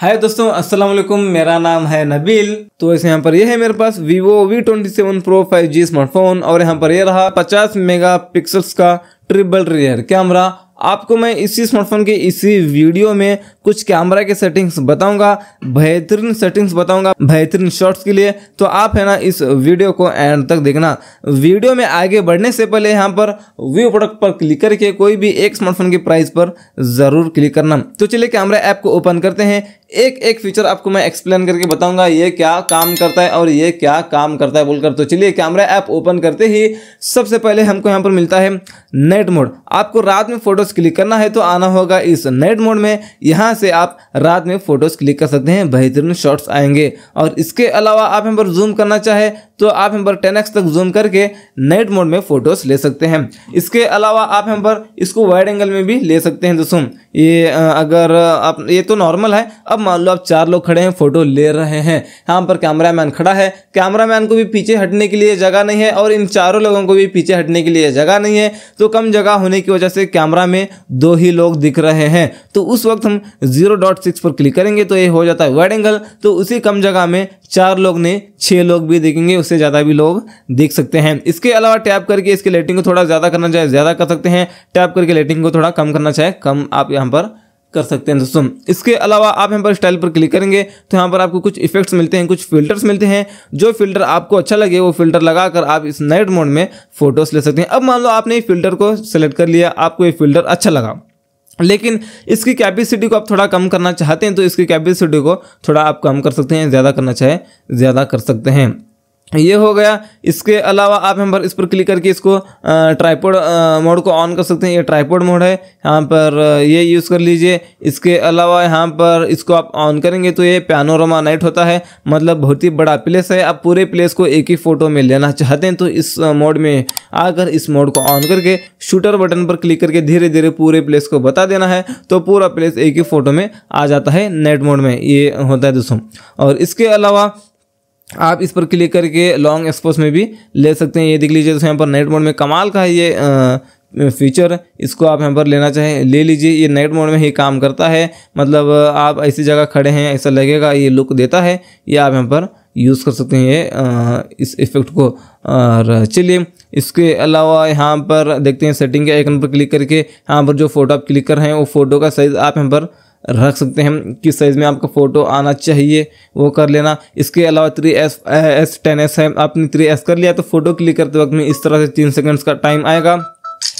हाय दोस्तों अस्सलाम वालेकुम मेरा नाम है नबील तो ऐसे यहाँ पर ये है मेरे पास Vivo V27 Pro 5G smartphone और यहाँ पर ये रहा 50 मेगापिक्सल्स का ट्रिपल रियर कैमरा आपको मैं इसी स्मार्टफोन के इसी वीडियो में कुछ कैमरा के सेटिंग्स बताऊंगा बेहतरीन सेटिंग्स बताऊंगा बेहतरीन शॉट्स के लिए तो आप है ना इस वीडियो को एंड तक देखना वीडियो में आगे बढ़ने से पहले यहाँ पर व्यू प्रोडक्ट पर क्लिक करके कोई भी एक स्मार्टफोन की प्राइस पर ज़रूर क्लिक करना तो चलिए कैमरा ऐप को ओपन करते हैं एक एक फीचर आपको मैं एक्सप्लेन करके बताऊंगा ये क्या काम करता है और ये क्या काम करता है बोलकर तो चलिए कैमरा ऐप ओपन करते ही सबसे पहले हमको यहाँ पर मिलता है नेट मोड आपको रात में फोटोज क्लिक करना है तो आना होगा इस नेट मोड में यहाँ से आप रात में फोटोज क्लिक कर सकते हैं बेहतरीन शॉट्स आएंगे और इसके अलावा आप यहाँ पर जूम करना चाहे तो आप यहाँ पर टेन तक जूम करके नाइट मोड में फोटोज ले सकते हैं इसके अलावा आप यहाँ पर इसको वाइड एंगल में भी ले सकते हैं दोस्तों ये अगर आप ये तो नॉर्मल है अब मान लो आप चार लोग खड़े हैं फोटो ले रहे हैं यहाँ पर कैमरामैन खड़ा है कैमरामैन को भी पीछे हटने के लिए जगह नहीं है और इन चारों लोगों को भी पीछे हटने के लिए जगह नहीं है तो कम जगह होने की वजह से कैमरा में दो ही लोग दिख रहे हैं तो उस वक्त हम जीरो डॉट सिक्स पर क्लिक करेंगे तो ये हो जाता है वाइड एंगल तो उसी कम जगह में चार लोग ने छः लोग भी दिखेंगे उस से ज़्यादा भी लोग देख सकते हैं इसके अलावा टैप करके इसके लाइटिंग को थोड़ा ज़्यादा करना चाहे ज़्यादा कर सकते हैं टैप करके लाइटिंग को थोड़ा कम करना चाहे कम आप यहाँ पर कर सकते हैं दोस्तों इसके अलावा आप यहाँ पर स्टाइल पर क्लिक करेंगे तो यहाँ पर आपको कुछ इफेक्ट्स मिलते हैं कुछ फिल्टर्स मिलते हैं जो फिल्टर आपको अच्छा लगे वो फिल्टर लगाकर आप इस नाइट मोड में फोटोज़ ले सकते हैं अब मान लो आपने फिल्टर को सेलेक्ट कर लिया आपको ये फिल्टर अच्छा लगा लेकिन इसकी कैपेसिटी को आप थोड़ा कम करना चाहते हैं तो इसकी कैपेसिटी को थोड़ा आप कम कर सकते हैं ज़्यादा करना चाहे ज़्यादा कर सकते हैं ये हो गया इसके अलावा आप यहाँ पर इस पर क्लिक करके इसको ट्राईपोड मोड को ऑन कर सकते हैं ये ट्राईपोड मोड है यहाँ पर ये यूज़ कर लीजिए इसके अलावा यहाँ पर इसको आप ऑन करेंगे तो ये पैनोरमा नाइट होता है मतलब बहुत ही बड़ा प्लेस है आप पूरे प्लेस को एक ही फ़ोटो में लेना चाहते हैं तो इस मोड में आकर इस मोड को ऑन करके शूटर बटन पर क्लिक करके धीरे धीरे पूरे प्लेस को बता देना है तो पूरा प्लेस एक ही फ़ोटो में आ जाता है नाइट मोड में ये होता है दोस्तों और इसके अलावा आप इस पर क्लिक करके लॉन्ग एक्सपोज में भी ले सकते हैं ये देख लीजिए तो यहाँ पर नाइट मोड में कमाल का है ये फीचर इसको आप यहाँ पर लेना चाहें ले लीजिए ये नाइट मोड में ही काम करता है मतलब आप ऐसी जगह खड़े हैं ऐसा लगेगा ये लुक देता है ये आप यहाँ पर यूज़ कर सकते हैं ये इस इफ़ेक्ट को और चलिए इसके अलावा यहाँ पर देखते हैं सेटिंग के आइकन पर क्लिक करके यहाँ पर जो फ़ोटो आप क्लिक कर रहे हैं वो फ़ोटो का साइज़ आप यहाँ पर रख सकते हैं किस साइज़ में आपका फ़ोटो आना चाहिए वो कर लेना इसके अलावा three S S ten S है आपने थ्री एस कर लिया तो फ़ोटो क्लिक करते वक्त में इस तरह से तीन सेकंड्स का टाइम आएगा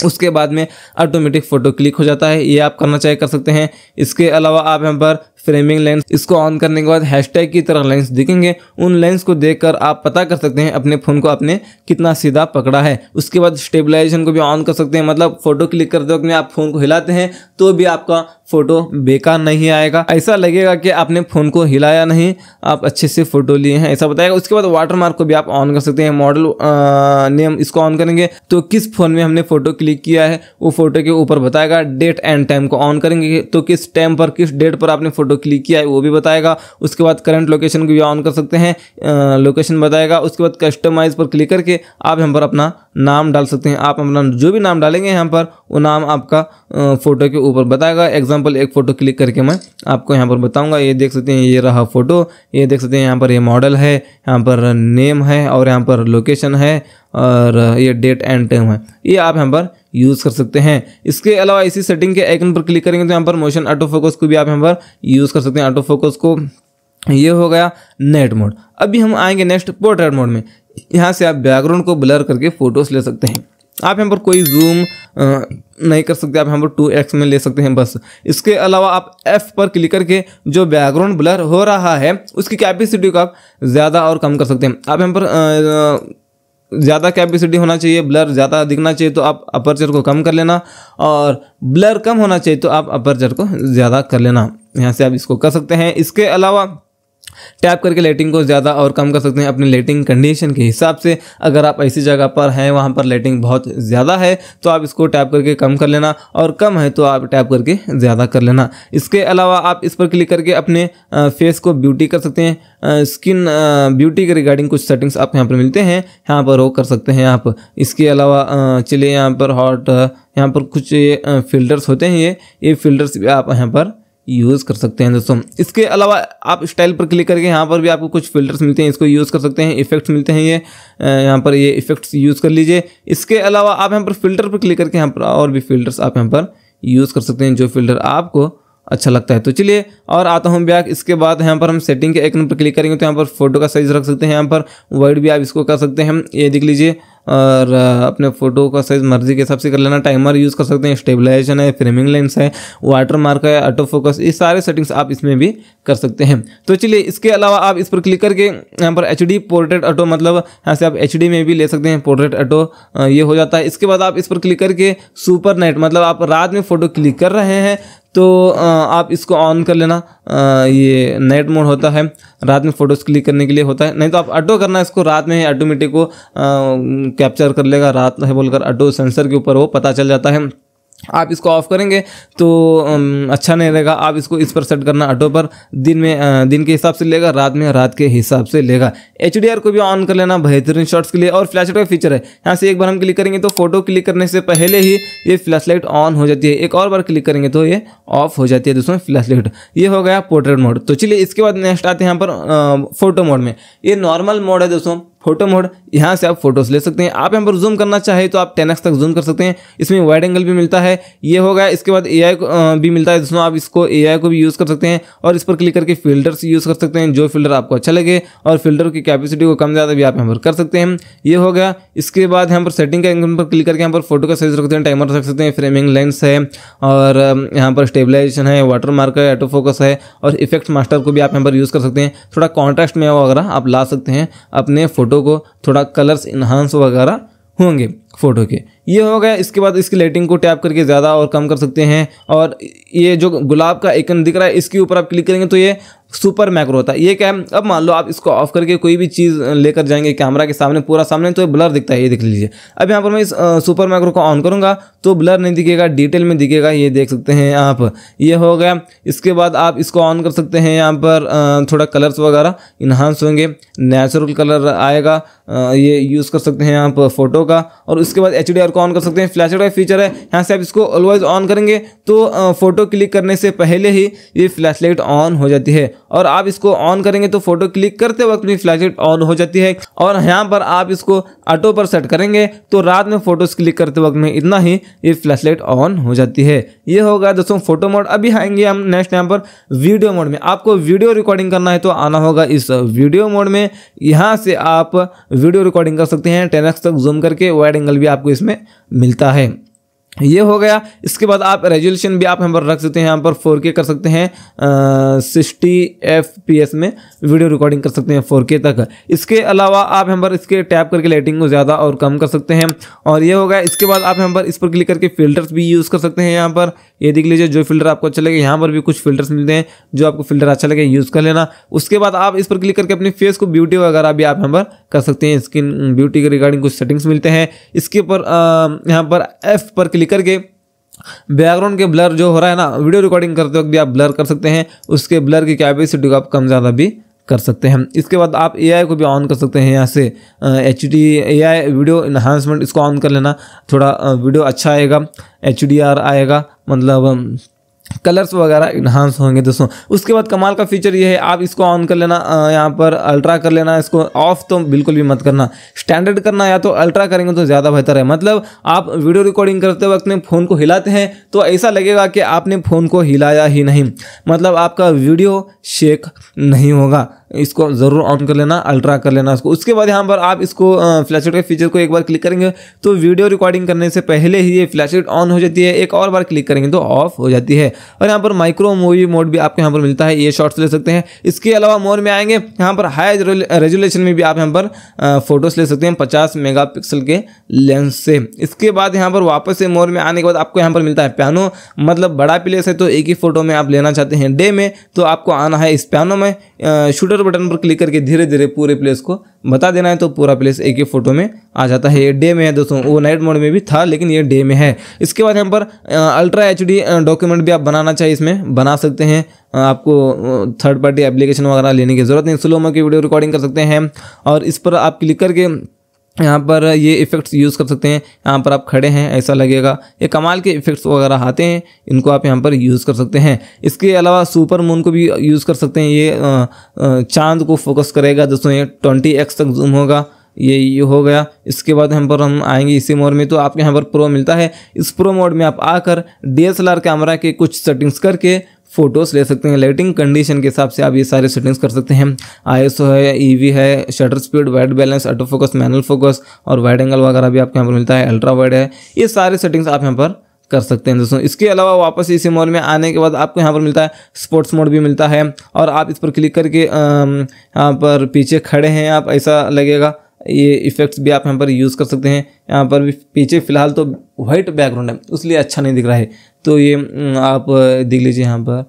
उसके बाद में ऑटोमेटिक फ़ोटो क्लिक हो जाता है ये आप करना चाहे कर सकते हैं इसके अलावा आप यहाँ पर फ्रेमिंग लेंस इसको ऑन करने के बाद हैशटैग की तरह लेंस दिखेंगे उन लेंस को देखकर आप पता कर सकते हैं अपने फ़ोन को आपने कितना सीधा पकड़ा है उसके बाद स्टेबलाइजेशन को भी ऑन कर सकते हैं मतलब फ़ोटो क्लिक करते वक्त में आप फ़ोन को हिलाते हैं तो भी आपका फ़ोटो बेकार नहीं आएगा ऐसा लगेगा कि आपने फ़ोन को हिलाया नहीं आप अच्छे से फ़ोटो लिए हैं ऐसा बताएगा उसके बाद वाटरमार्क को भी आप ऑन कर सकते हैं मॉडल नेम इसको ऑन करेंगे तो किस फ़ोन में हमने फ़ोटो क्लिक क्लिक किया है वो फोटो के ऊपर बताएगा डेट एंड टाइम को ऑन करेंगे तो किस टाइम पर किस डेट पर आपने फोटो क्लिक किया है वो भी बताएगा उसके बाद करंट लोकेशन को भी ऑन कर सकते हैं लोकेशन बताएगा उसके बाद कस्टमाइज पर क्लिक करके आप यहाँ पर अपना नाम डाल सकते हैं आप अपना जो भी नाम डालेंगे यहाँ पर वो नाम आपका फ़ोटो के ऊपर बताएगा एग्जाम्पल एक फ़ोटो क्लिक करके मैं आपको यहाँ पर बताऊँगा ये देख सकते हैं ये रहा फ़ोटो ये देख सकते हैं यहाँ पर ये मॉडल है यहाँ पर नेम है और यहाँ पर लोकेशन है और ये डेट एंड टाइम है ये आप यहाँ पर यूज़ कर सकते हैं इसके अलावा इसी सेटिंग के आइकन पर क्लिक करेंगे तो यहाँ पर मोशन ऑटो फोकस को भी आप यहाँ पर यूज़ कर सकते हैं ऑटो फोकस को ये हो गया नेट मोड अभी हम आएंगे नेक्स्ट पोर्ट्रेट मोड में यहाँ से आप बैकग्राउंड को ब्लर करके फ़ोटोज़ ले सकते हैं आप यहाँ पर कोई जूम नहीं कर सकते आप यहाँ पर टू एक्स में ले सकते हैं बस इसके अलावा आप एफ़ पर क्लिक करके जो बैकग्राउंड ब्लर हो रहा है उसकी कैपेसिटी को आप ज़्यादा और कम कर सकते हैं आप यहाँ पर ज़्यादा कैपेसिटी होना चाहिए ब्लर ज़्यादा दिखना चाहिए तो आप अपर्चर को कम कर लेना और ब्लर कम होना चाहिए तो आप अपर्चर को ज़्यादा कर लेना यहाँ से आप इसको कर सकते हैं इसके अलावा टैप करके लाइटिंग को ज़्यादा और कम कर सकते हैं अपनी लाइटिंग कंडीशन के हिसाब से अगर आप ऐसी जगह पर हैं वहाँ पर लाइटिंग बहुत ज़्यादा है तो आप इसको टैप करके कम कर लेना और कम है तो आप टैप करके ज़्यादा कर लेना इसके अलावा आप इस पर क्लिक करके अपने फेस को ब्यूटी कर सकते हैं स्किन ब्यूटी के रिगार्डिंग कुछ सेटिंग्स आप यहाँ पर मिलते हैं यहाँ पर वो कर सकते हैं आप इसके अलावा चलिए यहाँ पर हॉट यहाँ पर कुछ ये फिल्टर्स होते हैं ये ये फिल्टर्स भी आप यहाँ पर यूज़ कर सकते हैं दोस्तों इसके अलावा आप स्टाइल पर क्लिक करके यहाँ पर भी आपको कुछ फिल्टर्स मिलते हैं इसको यूज़ कर सकते हैं इफेक्ट्स मिलते हैं ये यहाँ पर ये इफेक्ट्स यूज़ कर लीजिए इसके अलावा आप यहाँ पर फिल्टर पर क्लिक करके यहाँ पर और भी फिल्टर्स आप यहाँ पर यूज़ कर सकते हैं जो फिल्टर आपको अच्छा लगता है तो चलिए और आता हूँ ब्याक इसके बाद यहाँ पर हम सेटिंग के एक नंबर क्लिक करेंगे तो यहाँ पर फोटो का साइज़ रख सकते हैं यहाँ पर वाइड भी आप इसको कर सकते हैं ये देख लीजिए और अपने फ़ोटो का साइज़ मर्जी के हिसाब से कर लेना टाइमर यूज़ कर सकते हैं स्टेबलाइजेशन है फ्रेमिंग लेंस है वाटर मार्क है ऑटो फोकस ये सारे सेटिंग्स आप इसमें भी कर सकते हैं तो चलिए इसके अलावा आप इस पर क्लिक करके यहाँ पर एच पोर्ट्रेट ऑटो मतलब यहाँ से आप एच में भी ले सकते हैं पोर्ट्रेट ऑटो ये हो जाता है इसके बाद आप इस पर क्लिक करके सुपर नाइट मतलब आप रात में फ़ोटो क्लिक कर रहे हैं तो आप इसको ऑन कर लेना ये नाइट मोड होता है रात में फ़ोटोज़ क्लिक करने के लिए होता है नहीं तो आप ऑटो करना इसको रात में ही ऑटोमेटिक को कैप्चर कर लेगा रात है बोलकर ऑटो सेंसर के ऊपर वो पता चल जाता है आप इसको ऑफ करेंगे तो अच्छा नहीं रहेगा आप इसको इस पर सेट करना ऑटो पर दिन में दिन के हिसाब से लेगा रात में रात के हिसाब से लेगा एच को भी ऑन कर लेना बेहतरीन शॉट्स के लिए और फ्लैश का फीचर है यहाँ से एक बार हम क्लिक करेंगे तो फोटो क्लिक करने से पहले ही ये फ्लैश लाइट ऑन हो जाती है एक और बार क्लिक करेंगे तो ये ऑफ हो जाती है दोस्तों फ्लैश लाइट ये हो गया पोर्ट्रेट मोड तो चलिए इसके बाद नेक्स्ट आते हैं यहाँ पर फोटो मोड में ये नॉर्मल मोड है दोस्तों फोटो मोड यहाँ से आप फोटोज ले सकते हैं आप यहाँ पर जूम करना चाहे तो आप टेन तक जूम कर सकते हैं इसमें वाइड एंगल भी मिलता है ये हो गया इसके बाद ए भी मिलता है जिसमें आप इसको ए को भी यूज़ कर सकते हैं और इस पर क्लिक करके फिल्टर्स यूज़ कर सकते हैं जो फिल्टर आपको अच्छा लगे और फिल्टर की कैपेसिटी को कम ज़्यादा भी आप यहाँ पर कर सकते हैं ये हो गया इसके बाद यहाँ पर सेटिंग के एंगल पर क्लिक करके यहाँ पर फोटो का साइज रखते हैं टाइमर रख सकते हैं फ्रेमिंग लेंस है और यहाँ पर स्टेबलाइजेशन है वाटर मार्क है ऑटो फोकस है और इफेक्ट मास्टर को भी आप यहाँ पर यूज़ कर सकते हैं थोड़ा कॉन्ट्रास्ट में वगैरह आप ला सकते हैं अपने फोटो फ़ोटो को थोड़ा कलर्स इन्हांस वगैरह होंगे फ़ोटो के ये हो गया इसके बाद इसकी लाइटिंग को टैप करके ज़्यादा और कम कर सकते हैं और ये जो गुलाब का एकन दिख रहा है इसके ऊपर आप क्लिक करेंगे तो ये सुपर मैक्रो होता है ये क्या है अब मान लो आप इसको ऑफ करके कोई भी चीज़ लेकर जाएंगे कैमरा के सामने पूरा सामने तो ये ब्लर दिखता है ये देख लीजिए अब यहाँ पर मैं इस सुपर मैक्रो को ऑन करूँगा तो ब्लर नहीं दिखेगा डिटेल में दिखेगा ये देख सकते हैं आप ये हो गया इसके बाद आप इसको ऑन कर सकते हैं यहाँ पर थोड़ा कलर्स वगैरह इन्हांस होंगे नेचुरल कलर आएगा ये यूज़ कर सकते हैं आप फ़ोटो का और उसके बाद एच को ऑन कर सकते हैं फ्लैश का फीचर है यहाँ से आप इसको ऑलवाइज ऑन करेंगे तो फोटो क्लिक करने से पहले ही ये फ्लैश लाइट ऑन हो जाती है और आप इसको ऑन करेंगे तो फोटो क्लिक करते वक्त भी फ्लैश लाइट ऑन हो जाती है और यहाँ पर आप इसको ऑटो पर सेट करेंगे तो रात में फोटोज क्लिक करते वक्त में इतना ही ये फ्लैश लाइट ऑन हो जाती है ये होगा दोस्तों फोटो मोड अभी आएंगे हम नेक्स्ट यहाँ पर वीडियो मोड में आपको वीडियो रिकॉर्डिंग करना है तो आना होगा इस वीडियो मोड में यहाँ से आप वीडियो रिकॉर्डिंग कर सकते हैं टेन तक जूम करके वाइड एंगल भी आपको इसमें मिलता है ये हो गया इसके बाद आप रेजोल्यूशन भी आप यहाँ पर रख सकते हैं यहाँ पर फोर कर सकते हैं सिक्सटी एफ पी एस में वीडियो रिकॉर्डिंग कर सकते हैं फोर के तक इसके अलावा आप यहाँ पर इसके टैप करके लाइटिंग को ज़्यादा और कम कर सकते हैं और ये हो गया इसके बाद आप यहाँ पर इस पर क्लिक करके फिल्टर्स भी यूज़ कर सकते हैं यहाँ पर ये देख लीजिए जो फिल्टर आपको अच्छा लगे यहाँ पर भी कुछ फिल्टर्स मिलते हैं जो आपको फिल्टर अच्छा लगे यूज़ कर लेना उसके बाद आप इस पर क्लिक करके अपने फेस को ब्यूटी वगैरह भी आप यहाँ पर कर सकते हैं स्किन ब्यूटी के रिगार्डिंग कुछ सेटिंग्स मिलते हैं इसके ऊपर यहाँ पर एफ पर क्लिक करके बैकग्राउंड के ब्लर जो हो रहा है ना वीडियो रिकॉर्डिंग करते वक्त भी आप ब्लर कर सकते हैं उसके ब्लर की कैपेसिटी को आप कम ज़्यादा भी कर सकते हैं इसके बाद आप ए को भी ऑन कर सकते हैं यहाँ से H D A video enhancement इसको ऑन कर लेना थोड़ा वीडियो अच्छा आएगा एच आएगा मतलब कलर्स वगैरह इन्हांस होंगे दोस्तों उसके बाद कमाल का फीचर ये है आप इसको ऑन कर लेना यहाँ पर अल्ट्रा कर लेना इसको ऑफ तो बिल्कुल भी मत करना स्टैंडर्ड करना या तो अल्ट्रा करेंगे तो ज़्यादा बेहतर है मतलब आप वीडियो रिकॉर्डिंग करते वक्त में फ़ोन को हिलाते हैं तो ऐसा लगेगा कि आपने फ़ोन को हिलाया ही नहीं मतलब आपका वीडियो शेक नहीं होगा इसको ज़रूर ऑन कर लेना अल्ट्रा कर लेना इसको उसके बाद यहाँ पर आप इसको फ्लैशलाइट के फीचर को एक बार क्लिक करेंगे तो वीडियो रिकॉर्डिंग करने से पहले ही ये फ्लैशलाइट ऑन हो जाती है एक और बार क्लिक करेंगे तो ऑफ हो जाती है और यहाँ पर माइक्रो मूवी मोड भी आपको यहाँ पर मिलता है ये शॉर्ट्स ले सकते हैं इसके अलावा मोर में आएंगे यहाँ पर हाई रेजुलेशन में भी आप यहाँ पर फोटोस ले सकते हैं पचास मेगा के लेंस से इसके बाद यहाँ पर वापस से मोर में आने के बाद आपको यहाँ पर मिलता है प्यानो मतलब बड़ा प्लेस है तो एक ही फोटो में आप लेना चाहते हैं डे में तो आपको आना है इस प्यानो में शूटर शटर तो बटन पर क्लिक करके धीरे धीरे पूरे प्लेस को बता देना है तो पूरा प्लेस एक ही फोटो में आ जाता है ये डे में है दोस्तों वो नाइट मोड में भी था लेकिन ये डे में है इसके बाद यहाँ पर अल्ट्रा एच डॉक्यूमेंट भी आप बनाना चाहिए इसमें बना सकते हैं आपको थर्ड पार्टी एप्लीकेशन वगैरह लेने की ज़रूरत नहीं स्लो की वीडियो रिकॉर्डिंग कर सकते हैं और इस पर आप क्लिक करके यहाँ पर ये इफ़ेक्ट्स यूज़ कर सकते हैं यहाँ पर आप खड़े हैं ऐसा लगेगा ये कमाल के इफ़ेक्ट्स वगैरह आते हैं इनको आप यहाँ पर यूज़ कर सकते हैं इसके अलावा सुपर मून को भी यूज़ कर सकते हैं ये चांद को फोकस करेगा दोस्तों ये ट्वेंटी एक्स तक जूम होगा ये ये हो गया इसके बाद यहाँ पर हम आएंगे इसी मोड में तो आपके यहाँ पर प्रो मिलता है इस प्रो मोड में आप आकर डी कैमरा के कुछ सेटिंग्स करके फ़ोटोज़ ले सकते हैं लाइटिंग कंडीशन के हिसाब से आप ये सारे सेटिंग्स कर सकते हैं आईएसओ है ईवी e है shutter speed white balance auto focus manual focus और वाइड एंगल वगैरह भी आपको यहाँ पर मिलता है अल्ट्रा वाइड है ये सारे सेटिंग्स आप यहाँ पर कर सकते हैं दोस्तों इसके अलावा वापस इसी मोड में आने के बाद आपको यहाँ पर मिलता है स्पोर्ट्स मोड भी मिलता है और आप इस पर क्लिक करके यहाँ पर पीछे खड़े हैं आप ऐसा लगेगा ये इफ़ेक्ट्स भी आप यहाँ पर यूज़ कर सकते हैं यहाँ पर भी पीछे फिलहाल तो वाइट बैकग्राउंड है उसलिए अच्छा नहीं दिख रहा है तो ये हम्म, आप देख लीजिए यहाँ पर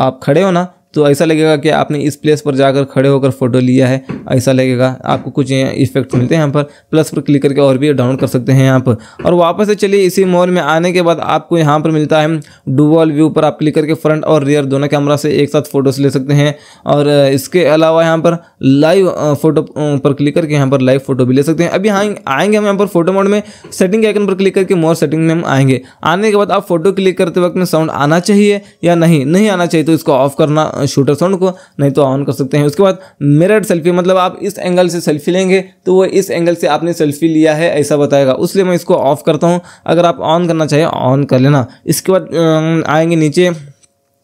आप खड़े हो ना तो ऐसा लगेगा कि आपने इस प्लेस पर जाकर खड़े होकर फोटो लिया है ऐसा लगेगा आपको कुछ इफेक्ट मिलते हैं यहाँ पर प्लस पर क्लिक करके और भी डाउनलोड कर सकते हैं यहाँ पर और वापस से चलिए इसी मॉल में आने के बाद आपको यहाँ पर मिलता है डूबॉल व्यू पर आप क्लिक करके फ्रंट और रियर दोनों कैमरा से एक साथ फोटोज ले सकते हैं और इसके अलावा यहाँ पर लाइव फोटो पर क्लिक करके यहाँ पर लाइव फोटो भी ले सकते हैं अभी हाँ आएंगे हम यहाँ पर फोटो मोड में सेटिंग आइकन पर क्लिक करके मोर सेटिंग में हम आएंगे आने के बाद आप फोटो क्लिक करते वक्त में साउंड आना चाहिए या नहीं नहीं आना चाहिए तो इसको ऑफ करना शूटर साउंड को नहीं तो ऑन कर सकते हैं उसके बाद मिरर सेल्फी मतलब आप इस एंगल से सेल्फी लेंगे तो वो इस एंगल से आपने सेल्फी लिया है ऐसा बताएगा उसलिए मैं इसको ऑफ करता हूँ अगर आप ऑन करना चाहिए ऑन कर लेना इसके बाद आएंगे नीचे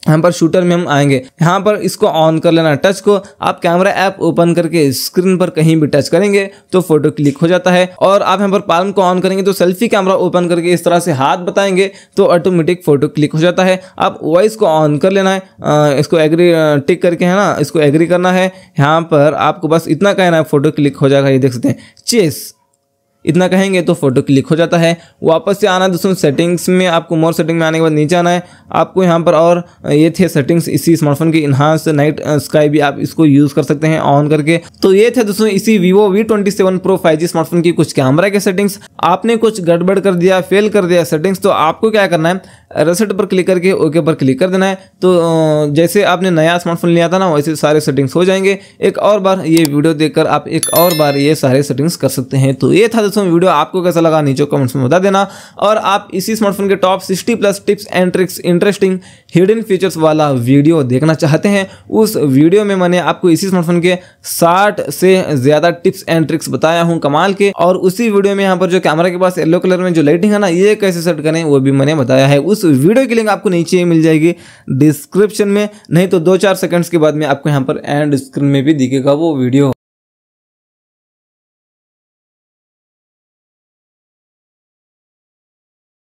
यहाँ पर शूटर में हम आएंगे यहाँ पर इसको ऑन कर लेना टच को आप कैमरा ऐप ओपन करके स्क्रीन पर कहीं भी टच करेंगे तो फोटो क्लिक हो जाता है और आप यहाँ पर पाल्म को ऑन करेंगे तो सेल्फी कैमरा ओपन करके इस तरह से हाथ बताएंगे तो ऑटोमेटिक फोटो क्लिक हो जाता है आप वॉइस को ऑन कर लेना है इसको एग्री टिक करके है ना इसको एग्री करना है यहाँ पर आपको बस इतना कहना है फोटो क्लिक हो जाएगा ये देख सकते हैं चेस इतना कहेंगे तो फोटो क्लिक हो जाता है वापस से आना दोस्तों सेटिंग्स में आपको मोर सेटिंग में आने के बाद नीचे आना है आपको यहाँ पर और ये थे सेटिंग्स इसी स्मार्टफोन की इन्हांस नाइट स्काई भी आप इसको यूज़ कर सकते हैं ऑन करके तो ये थे दोस्तों इसी Vivo V twenty seven pro five smartphone की कुछ कैमरा के सेटिंग्स आपने कुछ गड़बड़ कर दिया फेल कर दिया सेटिंग्स तो आपको क्या करना है रेसेट पर क्लिक करके ओके पर क्लिक कर देना है तो जैसे आपने नया स्मार्टफोन लिया था ना वैसे सारे सेटिंग्स हो जाएंगे एक और बार ये वीडियो देखकर आप एक और बार ये सारे सेटिंग्स कर सकते हैं तो ये था दोस्तों वीडियो आपको कैसा लगा नीचे कमेंट्स में बता देना और आप इसी स्मार्टफोन के top sixty plus tips and tricks interesting hidden features वाला वीडियो देखना चाहते हैं उस वीडियो में मैंने आपको इसी स्मार्टफोन के साठ से ज़्यादा टिप्स एंड ट्रिक्स बताया हूँ कमाल के और उसी वीडियो में यहाँ पर जो कैमरा के पास येलो कलर में जो लाइटिंग है ना ये कैसे सेट करें वो भी मैंने बताया है उस वीडियो की लिंक आपको नीचे मिल जाएगी डिस्क्रिप्शन में नहीं तो दो चार सेकंड्स के बाद में आपको यहाँ पर एंड स्क्रीन में भी दिखेगा वो वीडियो